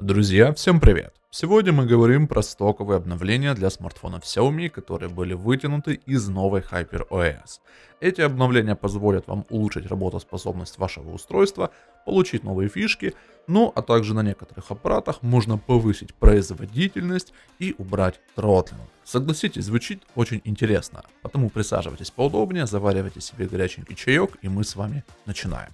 Друзья, всем привет! Сегодня мы говорим про стоковые обновления для смартфонов Xiaomi, которые были вытянуты из новой HyperOS. Эти обновления позволят вам улучшить работоспособность вашего устройства, получить новые фишки, ну а также на некоторых аппаратах можно повысить производительность и убрать тротлинг. Согласитесь, звучит очень интересно, потому присаживайтесь поудобнее, заваривайте себе горяченький чаек и мы с вами начинаем.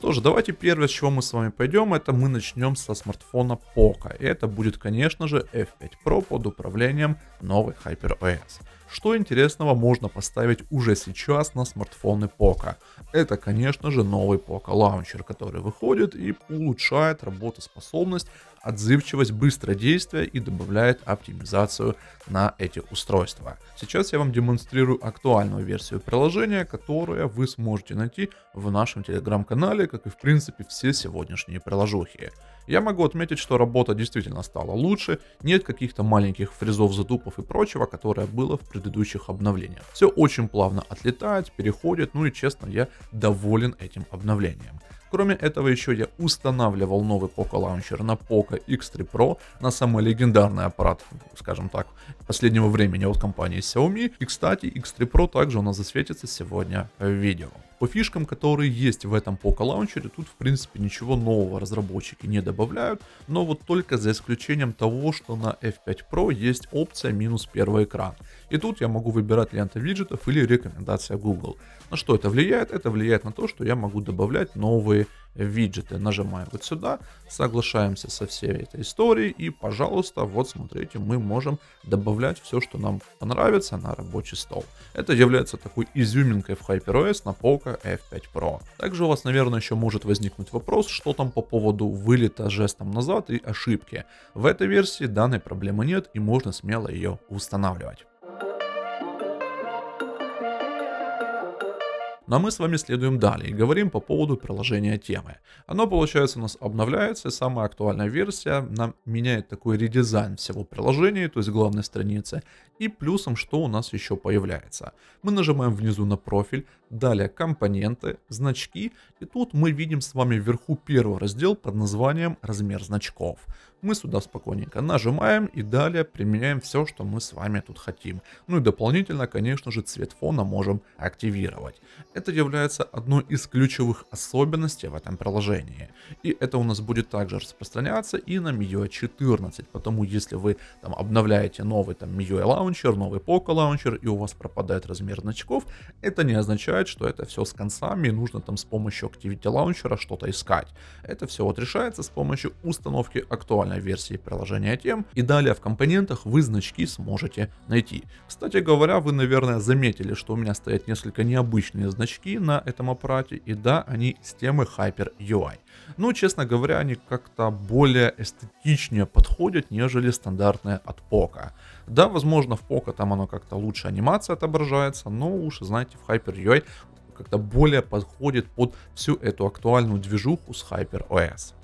Что же, давайте первое, с чего мы с вами пойдем, это мы начнем со смартфона Poco. И это будет, конечно же, F5 Pro под управлением новой HyperOS. Что интересного можно поставить уже сейчас на смартфоны Poco? Это, конечно же, новый Poco Launcher, который выходит и улучшает работоспособность, отзывчивость, быстродействие и добавляет оптимизацию на эти устройства. Сейчас я вам демонстрирую актуальную версию приложения, которую вы сможете найти в нашем телеграм-канале, как и в принципе все сегодняшние приложухи. Я могу отметить, что работа действительно стала лучше, нет каких-то маленьких фризов, задупов и прочего, которое было в предыдущем предыдущих обновлениях. Все очень плавно отлетает, переходит, ну и честно, я доволен этим обновлением. Кроме этого, еще я устанавливал новый Poco Launcher на Poco X3 Pro, на самый легендарный аппарат, скажем так, последнего времени от компании Xiaomi. И, кстати, X3 Pro также у нас засветится сегодня в видео. По фишкам, которые есть в этом Poco Launcher, тут в принципе ничего нового разработчики не добавляют, но вот только за исключением того, что на F5 Pro есть опция минус первый экран. И тут я могу выбирать ленту виджетов или рекомендация Google. На что это влияет? Это влияет на то, что я могу добавлять новые новые виджеты. Нажимаем вот сюда, соглашаемся со всей этой историей и, пожалуйста, вот смотрите, мы можем добавлять все, что нам понравится на рабочий стол. Это является такой изюминкой в HyperOS на полка F5 Pro. Также у вас, наверное, еще может возникнуть вопрос, что там по поводу вылета жестом назад и ошибки. В этой версии данной проблемы нет и можно смело ее устанавливать. Но мы с вами следуем далее и говорим по поводу приложения темы. Оно, получается, у нас обновляется, и самая актуальная версия нам меняет такой редизайн всего приложения, то есть главной страницы, и плюсом, что у нас еще появляется. Мы нажимаем внизу на профиль, далее компоненты, значки, и тут мы видим с вами вверху первый раздел под названием «Размер значков». Мы сюда спокойненько нажимаем и далее применяем все, что мы с вами тут хотим. Ну и дополнительно, конечно же, цвет фона можем активировать. Это является одной из ключевых особенностей в этом приложении. И это у нас будет также распространяться и на MIUI 14. Потому если вы там обновляете новый там MIUI лаунчер, новый Poco лаунчер и у вас пропадает размер значков, это не означает, что это все с концами и нужно там с помощью Activity лаунчера что-то искать. Это все вот решается с помощью установки актуальной версии приложения тем и далее в компонентах вы значки сможете найти. Кстати говоря, вы, наверное, заметили, что у меня стоят несколько необычные значки очки на этом аппарате, и да, они с темы Hyper UI. Ну, честно говоря, они как-то более эстетичнее подходят, нежели стандартные от Poco. Да, возможно, в Poco там оно как-то лучше анимация отображается, но уж, знаете, в Hyper UI как-то более подходит под всю эту актуальную движуху с HyperOS. OS.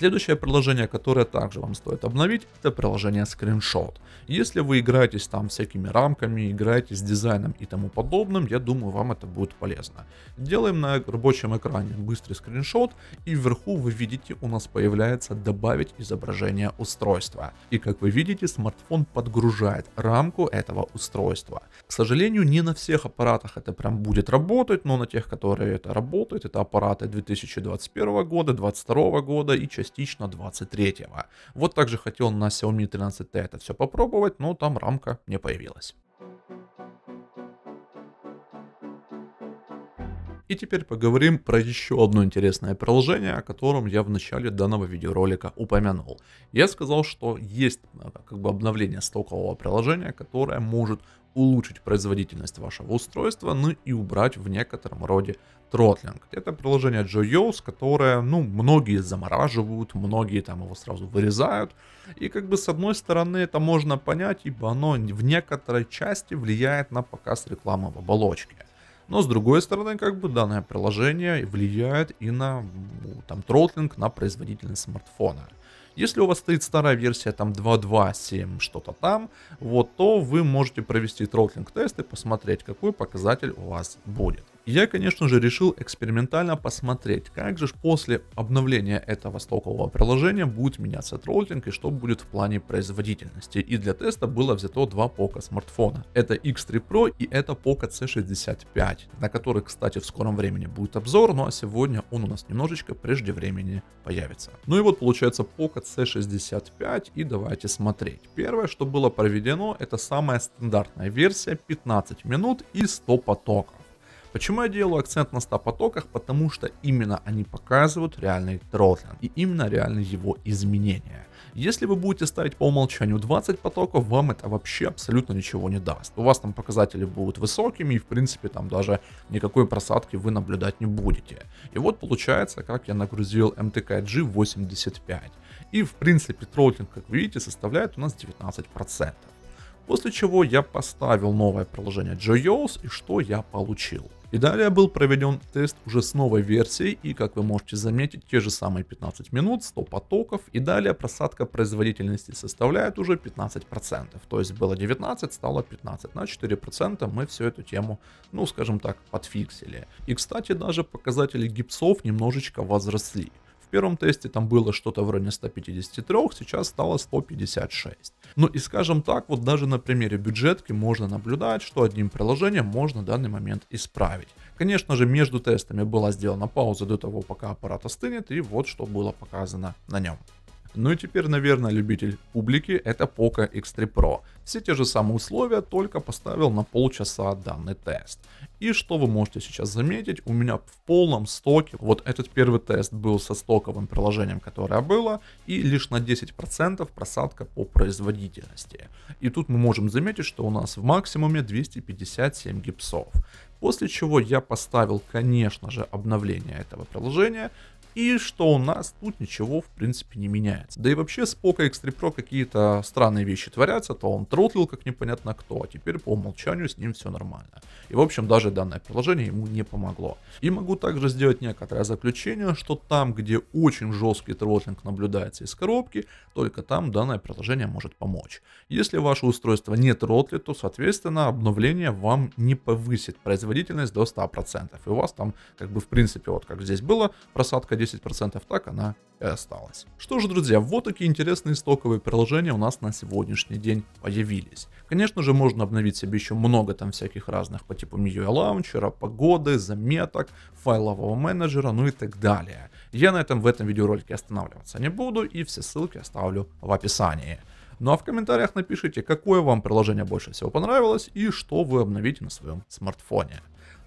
Следующее приложение, которое также вам стоит обновить, это приложение Screenshot. Если вы играетесь там всякими рамками, играете с дизайном и тому подобным, я думаю, вам это будет полезно. Делаем на рабочем экране быстрый скриншот, и вверху вы видите, у нас появляется «Добавить изображение устройства». И как вы видите, смартфон подгружает рамку этого устройства. К сожалению, не на всех аппаратах это прям будет работать, но на тех, которые это работают, это аппараты 2021 года, 2022 года и часть частично 23-го. Вот также хотел на Xiaomi 13T это все попробовать, но там рамка не появилась. И теперь поговорим про еще одно интересное приложение, о котором я в начале данного видеоролика упомянул. Я сказал, что есть э, как бы обновление стокового приложения, которое может улучшить производительность вашего устройства, ну и убрать в некотором роде тротлинг. Это приложение JoYo's, которое, ну, многие замораживают, многие там его сразу вырезают. И как бы с одной стороны это можно понять, ибо оно в некоторой части влияет на показ рекламы в оболочке. Но с другой стороны, как бы данное приложение влияет и на там тротлинг, на производительность смартфона. Если у вас стоит старая версия, там 2.2.7, что-то там, вот, то вы можете провести троллинг тест и посмотреть, какой показатель у вас будет я, конечно же, решил экспериментально посмотреть, как же после обновления этого стокового приложения будет меняться троллинг и что будет в плане производительности. И для теста было взято два пока смартфона. Это X3 Pro и это Poco C65, на который, кстати, в скором времени будет обзор, ну а сегодня он у нас немножечко прежде времени появится. Ну и вот получается Poco C65 и давайте смотреть. Первое, что было проведено, это самая стандартная версия 15 минут и 100 потоков. Почему я делаю акцент на 100 потоках? Потому что именно они показывают реальный тротлинг и именно реально его изменения. Если вы будете ставить по умолчанию 20 потоков, вам это вообще абсолютно ничего не даст. У вас там показатели будут высокими и в принципе там даже никакой просадки вы наблюдать не будете. И вот получается, как я нагрузил MTKG 85. И в принципе тротлинг, как видите, составляет у нас 19%. После чего я поставил новое приложение Joyos и что я получил. И далее был проведен тест уже с новой версией и, как вы можете заметить, те же самые 15 минут, 100 потоков и далее просадка производительности составляет уже 15%. То есть было 19, стало 15. На 4% мы всю эту тему, ну скажем так, подфиксили. И, кстати, даже показатели гипсов немножечко возросли первом тесте там было что-то в районе 153, сейчас стало 156. Ну и скажем так, вот даже на примере бюджетки можно наблюдать, что одним приложением можно данный момент исправить. Конечно же, между тестами была сделана пауза до того, пока аппарат остынет, и вот что было показано на нем. Ну и теперь, наверное, любитель публики это Poco X3 Pro. Все те же самые условия, только поставил на полчаса данный тест. И что вы можете сейчас заметить, у меня в полном стоке, вот этот первый тест был со стоковым приложением, которое было, и лишь на 10% просадка по производительности. И тут мы можем заметить, что у нас в максимуме 257 гипсов. После чего я поставил, конечно же, обновление этого приложения, и что у нас тут ничего в принципе не меняется. Да и вообще с Пока X3 Pro какие-то странные вещи творятся, то он тротлил как непонятно кто, а теперь по умолчанию с ним все нормально. И в общем даже данное приложение ему не помогло. И могу также сделать некоторое заключение, что там, где очень жесткий тротлинг наблюдается из коробки, только там данное приложение может помочь. Если ваше устройство не тротлит, то соответственно обновление вам не повысит производительность до 100%. И у вас там как бы в принципе вот как здесь было просадка 10% так она и осталась. Что же, друзья, вот такие интересные стоковые приложения у нас на сегодняшний день появились. Конечно же, можно обновить себе еще много там всяких разных по типу MIUI лаунчера, погоды, заметок, файлового менеджера, ну и так далее. Я на этом в этом видеоролике останавливаться не буду и все ссылки оставлю в описании. Ну а в комментариях напишите, какое вам приложение больше всего понравилось и что вы обновите на своем смартфоне.